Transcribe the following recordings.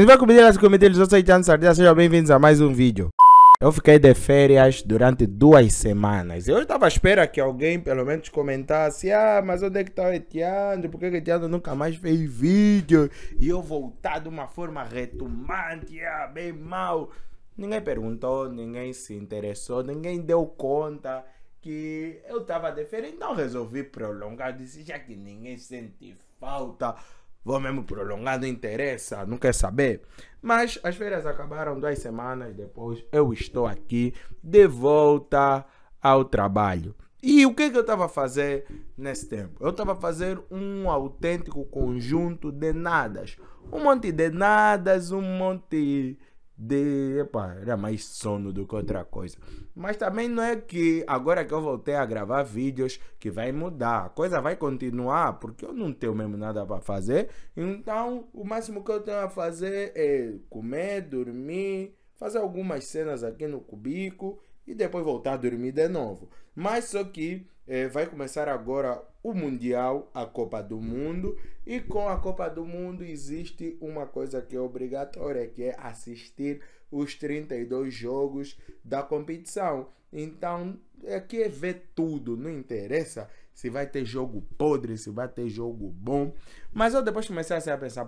Em vai de se as eu sou 8 anos sardinha, sejam bem-vindos a mais um vídeo. Eu fiquei de férias durante duas semanas. Eu estava à espera que alguém pelo menos comentasse: Ah, mas onde é que está o Etiano? Por que o Etiano nunca mais fez vídeo? E eu voltar de uma forma retumante, ah, bem mal. Ninguém perguntou, ninguém se interessou, ninguém deu conta que eu estava de férias. Então resolvi prolongar. Disse: Já que ninguém sente falta vou mesmo prolongar, não interessa, não quer saber. Mas as férias acabaram duas semanas depois, eu estou aqui de volta ao trabalho. E o que, que eu estava a fazer nesse tempo? Eu estava a fazer um autêntico conjunto de nadas. Um monte de nadas, um monte de. Epa, era mais sono do que outra coisa. Mas também não é que agora que eu voltei a gravar vídeos que vai mudar. A coisa vai continuar, porque eu não tenho mesmo nada para fazer. Então, o máximo que eu tenho a fazer é comer, dormir, fazer algumas cenas aqui no cubico e depois voltar a dormir de novo. Mas só que eh, vai começar agora o Mundial, a Copa do Mundo, e com a Copa do Mundo existe uma coisa que é obrigatória, que é assistir os 32 jogos da competição. Então, aqui é, é ver tudo, não interessa se vai ter jogo podre, se vai ter jogo bom. Mas eu depois comecei a pensar,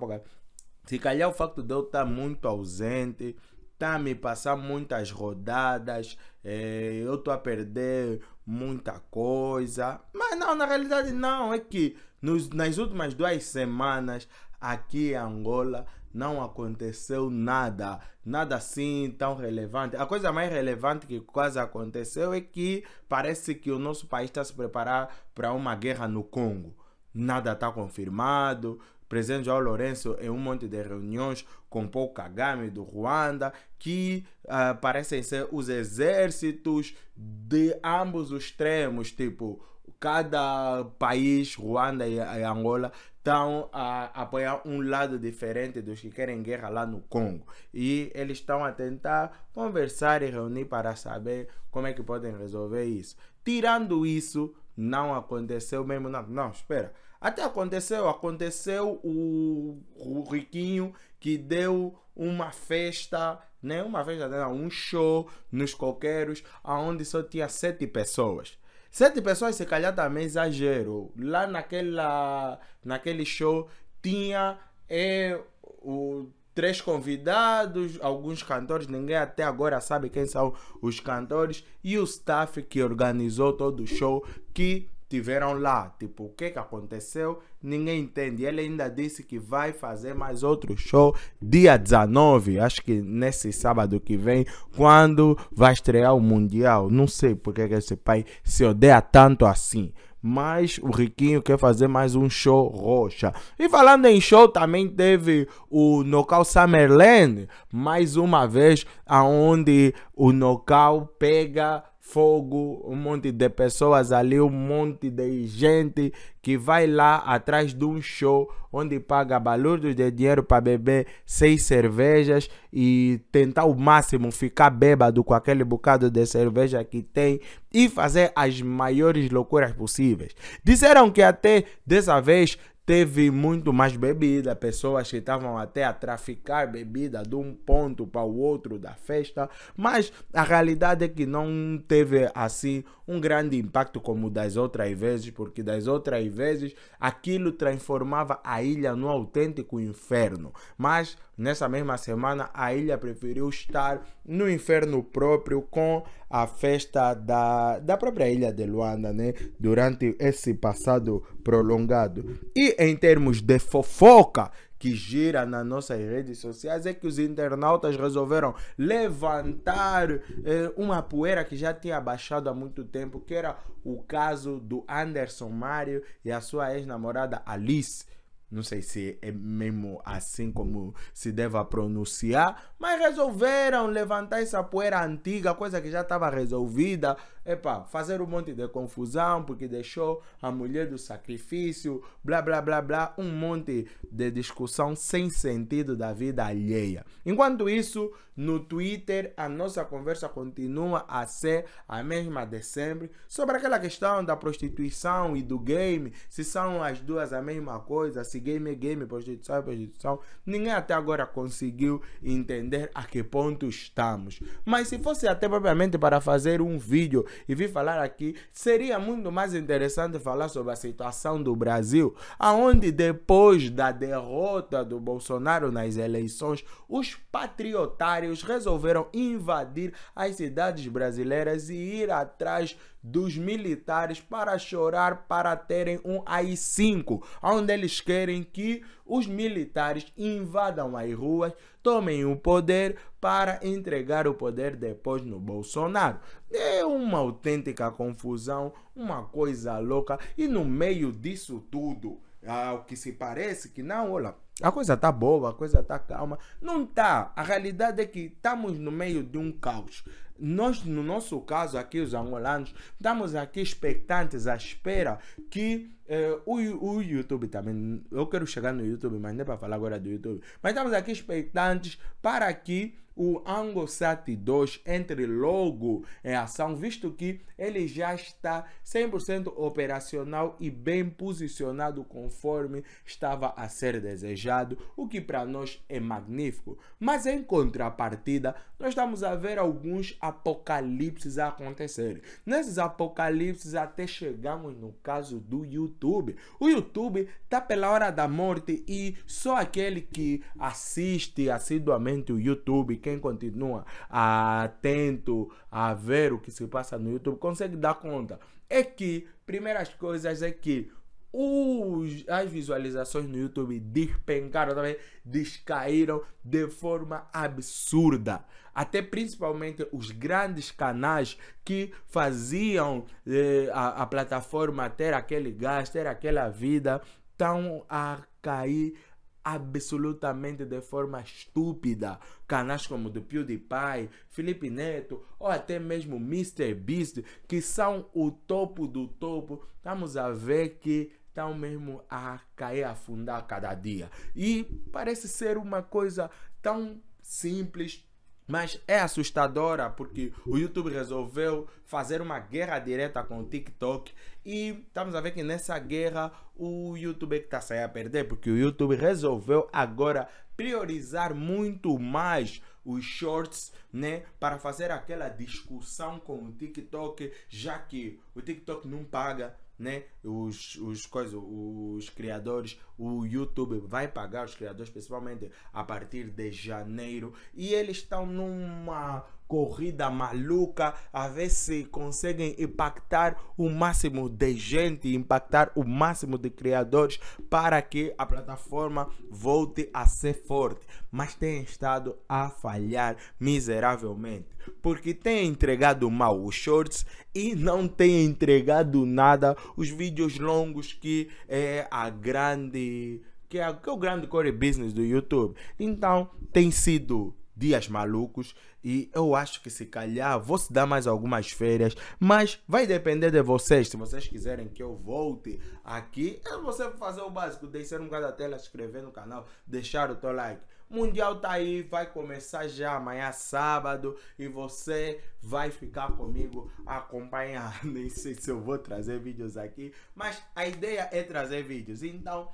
se calhar o facto de eu estar muito ausente, tá me passar muitas rodadas, eh, eu estou a perder muita coisa. Mas não, na realidade não, é que nos, nas últimas duas semanas aqui em Angola não aconteceu nada, nada assim tão relevante. A coisa mais relevante que quase aconteceu é que parece que o nosso país está se preparar para uma guerra no Congo nada está confirmado. O presidente João Lourenço em um monte de reuniões com Paul Kagame do Ruanda, que uh, parecem ser os exércitos de ambos os extremos, tipo, cada país, Ruanda e, e Angola, estão a apoiar um lado diferente dos que querem guerra lá no Congo. E eles estão a tentar conversar e reunir para saber como é que podem resolver isso. Tirando isso, não aconteceu mesmo nada. Não, espera. Até aconteceu, aconteceu o, o Riquinho que deu uma festa, nem né? uma festa, né? não, um show nos coqueiros, aonde só tinha sete pessoas. Sete pessoas, se calhar também exagero. Lá naquela, naquele show tinha é, o, três convidados, alguns cantores, ninguém até agora sabe quem são os cantores e o staff que organizou todo o show que tiveram lá. Tipo, o que que aconteceu? Ninguém entende. Ele ainda disse que vai fazer mais outro show dia 19, acho que nesse sábado que vem, quando vai estrear o Mundial. Não sei porque que esse pai se odeia tanto assim mas o Riquinho quer fazer mais um show roxa. E falando em show, também teve o Nocal Summerland, mais uma vez, aonde o Nocal pega fogo, um monte de pessoas ali, um monte de gente que vai lá atrás de um show onde paga balurdos de dinheiro para beber seis cervejas e tentar o máximo ficar bêbado com aquele bocado de cerveja que tem e fazer as maiores loucuras possíveis. Disseram que até dessa vez teve muito mais bebida, pessoas que estavam até a traficar bebida de um ponto para o outro da festa, mas a realidade é que não teve assim um grande impacto como das outras vezes, porque das outras vezes aquilo transformava a ilha num autêntico inferno. Mas nessa mesma semana a ilha preferiu estar no inferno próprio com a festa da, da própria ilha de Luanda, né? Durante esse passado prolongado. E é em termos de fofoca que gira nas nossas redes sociais é que os internautas resolveram levantar eh, uma poeira que já tinha baixado há muito tempo, que era o caso do Anderson Mário e a sua ex-namorada Alice. Não sei se é mesmo assim como se deva pronunciar, mas resolveram levantar essa poeira antiga, coisa que já estava resolvida epa, fazer um monte de confusão porque deixou a mulher do sacrifício, blá blá blá blá, um monte de discussão sem sentido da vida alheia. Enquanto isso, no Twitter a nossa conversa continua a ser a mesma de sempre sobre aquela questão da prostituição e do game, se são as duas a mesma coisa, se game é game, prostituição é prostituição. Ninguém até agora conseguiu entender a que ponto estamos. Mas se fosse até propriamente para fazer um vídeo e vim falar aqui, seria muito mais interessante falar sobre a situação do Brasil, aonde depois da derrota do Bolsonaro nas eleições, os patriotários resolveram invadir as cidades brasileiras e ir atrás dos militares para chorar para terem um AI-5, onde eles querem que os militares invadam as ruas, tomem o poder para entregar o poder depois no Bolsonaro. É uma autêntica confusão, uma coisa louca, e no meio disso tudo, ao que se parece que não, olha, a coisa tá boa, a coisa tá calma. Não tá. A realidade é que estamos no meio de um caos. Nós, no nosso caso aqui, os angolanos, estamos aqui expectantes à espera que Uh, o, o, YouTube também, eu quero chegar no YouTube, mas não é para falar agora do YouTube. Mas estamos aqui expectantes para que o Angosat 2 entre logo em ação, visto que ele já está 100% operacional e bem posicionado conforme estava a ser desejado, o que para nós é magnífico. Mas em contrapartida, nós estamos a ver alguns apocalipses acontecerem. Nesses apocalipses até chegamos no caso do YouTube YouTube. O YouTube tá pela hora da morte e só aquele que assiste assiduamente o YouTube, quem continua atento a ver o que se passa no YouTube, consegue dar conta. É que, primeiras coisas é que os, as visualizações no YouTube despencaram também, descaíram de forma absurda. Até principalmente os grandes canais que faziam eh, a, a plataforma ter aquele gasto, ter aquela vida, estão a cair absolutamente de forma estúpida. Canais como do PewDiePie, Felipe Neto ou até mesmo MrBeast, Beast, que são o topo do topo, estamos a ver que estão mesmo a cair, a afundar cada dia. E parece ser uma coisa tão simples, mas é assustadora porque o YouTube resolveu fazer uma guerra direta com o TikTok e estamos a ver que nessa guerra o YouTube é que está a sair a perder porque o YouTube resolveu agora priorizar muito mais os shorts, né, para fazer aquela discussão com o TikTok, já que o TikTok não paga, né? Os, os, coisa, os criadores, o YouTube vai pagar os criadores, principalmente a partir de janeiro, e eles estão numa corrida maluca, a ver se conseguem impactar o máximo de gente, impactar o máximo de criadores para que a plataforma volte a ser forte. Mas tem estado a falhar miseravelmente, porque tem entregado mal os shorts e não tem entregado nada os vídeos longos que é a grande que é, que é o grande core business do YouTube. Então tem sido dias malucos e eu acho que se calhar vou se dar mais algumas férias, mas vai depender de vocês. Se vocês quiserem que eu volte aqui, é você fazer o básico, descer um bocado da tela, se inscrever no canal, deixar o teu like. Mundial tá aí, vai começar já amanhã sábado e você vai ficar comigo acompanhando. Nem sei se eu vou trazer vídeos aqui, mas a ideia é trazer vídeos. Então,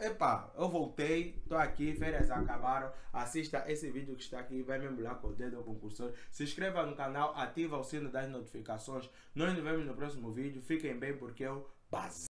Epa, eu voltei, tô aqui, férias acabaram. Assista esse vídeo que está aqui, vai me embular com o dedo ou com o cursor. Se inscreva no canal, ativa o sino das notificações. Nós nos vemos no próximo vídeo. Fiquem bem porque eu bazei.